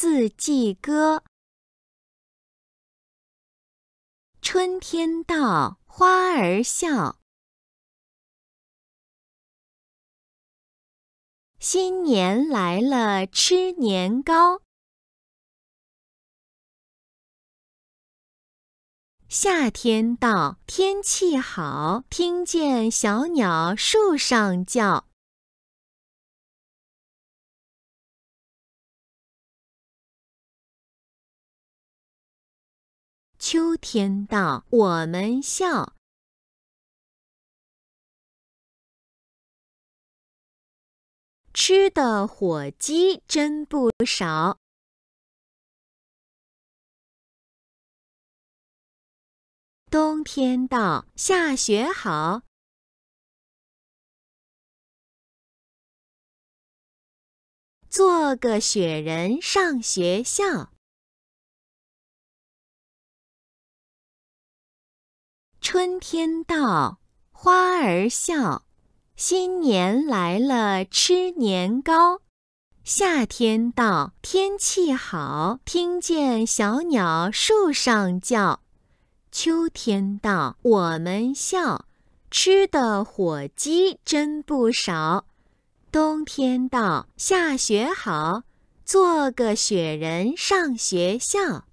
四季歌：春天到，花儿笑；新年来了，吃年糕。夏天到，天气好，听见小鸟树上叫。秋天到，我们笑，吃的火鸡真不少。冬天到，下雪好，做个雪人上学校。春天到，花儿笑；新年来了，吃年糕。夏天到，天气好，听见小鸟树上叫。秋天到，我们笑，吃的火鸡真不少。冬天到，下雪好，做个雪人上学校。